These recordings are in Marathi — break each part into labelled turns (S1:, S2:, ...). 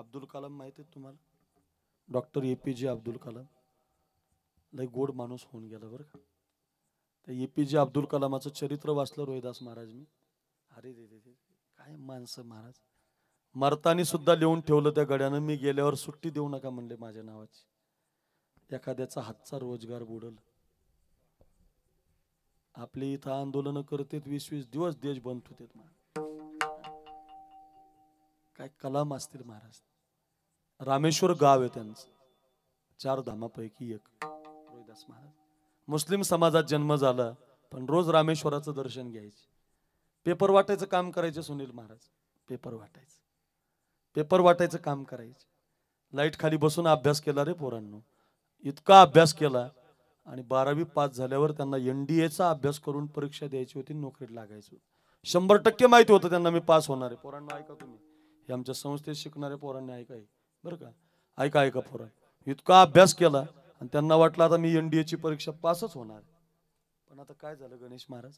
S1: अब्दुल कलाम माहिती आहेत तुम्हाला डॉक्टर ए पी जे अब्दुल कलाम लय गोड माणूस होऊन गेला बरं का तर ए पी जे अब्दुल कलामाचं चरित्र वाचलं रोहिदास महाराज मी अरे रे रे काय माणसं महाराज मरतानी सुद्धा लिहून ठेवलं त्या गड्यानं मी गेल्यावर सुट्टी देऊ नका म्हणले माझ्या नावाची एखाद्याचा हातचा रोजगार बुडल आपले इथं आंदोलनं करतेत वीस वीस दिवस देश ते होते काय कलाम असतील महाराज रामेश्वर गाव आहे त्यांचं चार धामापैकी एक रोहिदास महाराज मुस्लिम समाजात जन्म झाला पण रोज रामेश्वराचं दर्शन घ्यायचे पेपर वाटायचं काम करायचं सुनील महाराज पेपर वाटायचं पेपर वाटायचं काम करायचे लाईट खाली बसून अभ्यास केला रे पोरांनो इतका अभ्यास केला आणि बारावी पास झाल्यावर त्यांना एन डी एचा अभ्यास करून परीक्षा द्यायची होती नोकरीत लागायची शंभर टक्के माहिती होतं त्यांना मी पास होणार आहे पोरांना ऐका तुम्ही हे आमच्या संस्थेत शिकणाऱ्या पोरांनी ऐकाय बरं का ऐका ऐका पोरा इतका अभ्यास केला आणि त्यांना वाटलं आता मी एन एनडीएची परीक्षा पासच होणार पण आता काय झालं गणेश महाराज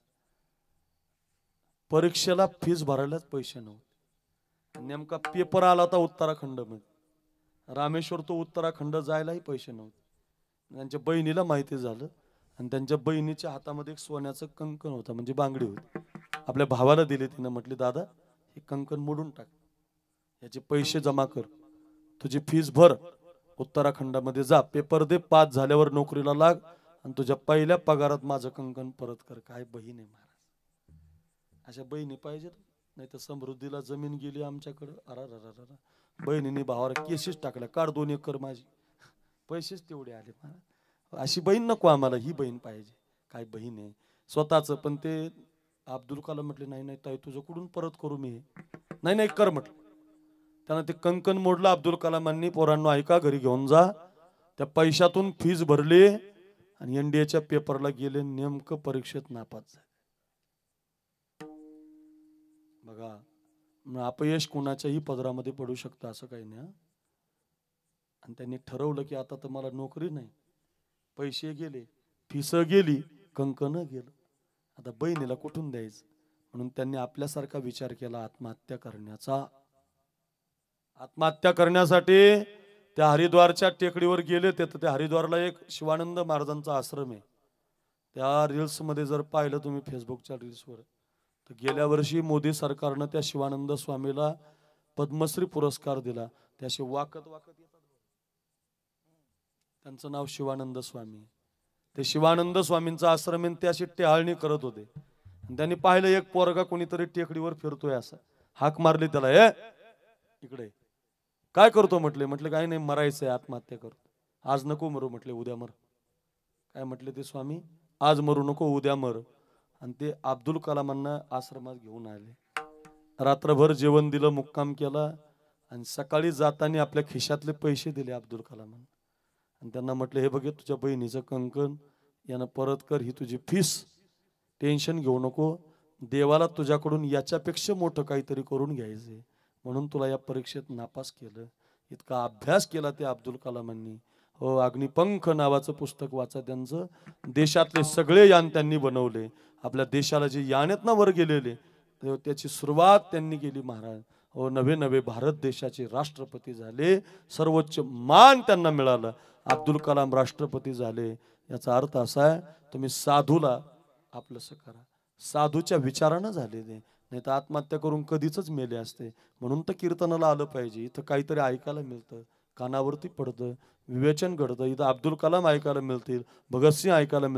S1: परीक्षेला फीस भरायलाच पैसे नव्हते नेमका पेपर आला होता उत्तराखंडमध्ये रामेश्वर तो उत्तराखंड जायलाही पैसे नव्हते त्यांच्या बहिणीला माहिती झालं आणि त्यांच्या बहिणीच्या हातामध्ये एक सोन्याचं कंकण होतं म्हणजे बांगडी होती आपल्या भावाला दिली तिनं म्हटली दादा हे कंकण मोडून टाक याचे पैसे जमा कर तुझी फीस भर उत्तराखंडामध्ये जा पेपर दे पास झाल्यावर नोकरीला लाग आणि तुझ्या पहिल्या पगारात माझं कंकण परत कर काय बहीण आहे महाराज अशा बहिणी पाहिजेत नाही तर समृद्धीला जमीन गेली आमच्याकडं अरा बहिणीने भावावर केसेस टाकल्या काढ दोन एकर माझी पैसेच तेवढे आले महाराज अशी बहीण नको आम्हाला ही बहीण पाहिजे काय बहीण आहे स्वतःचं पण ते अब्दुल कलाम म्हटले नाही नाही ताई तुझं कुठून परत करू मी नाही नाही कर म्हटलं त्यांना ते कंकण मोडलं अब्दुल कलामांनी पोरांना ऐका घरी घेऊन जा त्या पैशातून फीज भरली आणि एनडीएच्या पेपरला गेले नेमकं परीक्षेत नापास झाले बघा अपयश कोणाच्याही पदरामध्ये पडू शकतं असं काही नाही आणि त्यांनी ठरवलं की आता तर मला नोकरी नाही पैसे गेले फीस गेली कंकण गेलं आता बहिणीला कुठून द्यायचं म्हणून त्यांनी आपल्यासारखा विचार केला आत्महत्या करण्याचा आत्महत्या करण्यासाठी त्या हरिद्वारच्या टेकडीवर गेले ते तर त्या हरिद्वारला एक शिवानंद महाराजांचा आश्रम आहे त्या रील्समध्ये जर पाहिलं तुम्ही फेसबुकच्या रील्सवर तर गेल्या वर्षी मोदी सरकारनं त्या शिवानंद स्वामीला पद्मश्री पुरस्कार दिला त्याशी वाकत वाकत येतात त्यांचं नाव शिवानंद स्वामी ते शिवानंद स्वामींचा आश्रम आहे त्याशी टेहाळणी करत होते त्यांनी पाहिलं एक पोरगा कोणीतरी टेकडीवर फिरतोय असं हाक मारली त्याला ए इकडे काय करतो म्हटले म्हटलं काय नाही मरायचं आहे आत्महत्या करतो आज नको मरू म्हटले उद्या मर काय म्हटले ते स्वामी आज मरू नको उद्या मर आणि ते अब्दुल कलामांना आश्रमात घेऊन आले रात्रभर जेवण दिलं मुक्काम केला आणि सकाळी जाताना आपल्या खिशातले पैसे दिले अब्दुल कलामांना आणि त्यांना म्हटलं हे बघे तुझ्या बहिणीचं कंकण यानं परत कर ही तुझी फीस टेन्शन घेऊ नको देवाला तुझ्याकडून याच्यापेक्षा मोठं काहीतरी करून घ्यायचं म्हणून तुला या परीक्षेत नापास केलं इतका अभ्यास केला ते अब्दुल कलामांनी हो अग्निपंख नावाचं पुस्तक वाचा त्यांचं देशातले सगळे यान त्यांनी बनवले आपल्या देशाला जे यान वर गेलेले त्याची सुरुवात त्यांनी केली महाराज हो नवे नवे भारत देशाचे राष्ट्रपती झाले सर्वोच्च मान त्यांना मिळालं अब्दुल कलाम राष्ट्रपती झाले याचा अर्थ असा आहे तुम्ही साधूला आपलंसं करा साधूच्या विचारानं झालेले नाही तर आत्महत्या करून कधीच मेले असते म्हणून तर कीर्तनाला आलं पाहिजे इथं काहीतरी ऐकायला मिळतं कानावरती पडतं विवेचन घडतं इथं अब्दुल कलाम ऐकायला मिळतील भगतसिंह ऐकायला मिळतं